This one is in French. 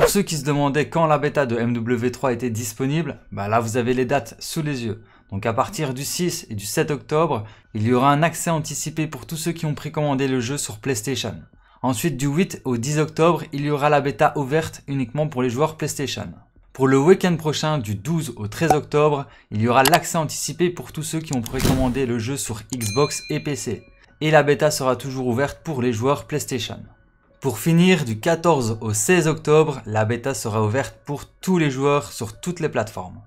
Pour ceux qui se demandaient quand la bêta de MW3 était disponible, bah là vous avez les dates sous les yeux. Donc à partir du 6 et du 7 octobre, il y aura un accès anticipé pour tous ceux qui ont précommandé le jeu sur PlayStation. Ensuite du 8 au 10 octobre, il y aura la bêta ouverte uniquement pour les joueurs PlayStation. Pour le week-end prochain du 12 au 13 octobre, il y aura l'accès anticipé pour tous ceux qui ont précommandé le jeu sur Xbox et PC. Et la bêta sera toujours ouverte pour les joueurs PlayStation. Pour finir, du 14 au 16 octobre, la bêta sera ouverte pour tous les joueurs sur toutes les plateformes.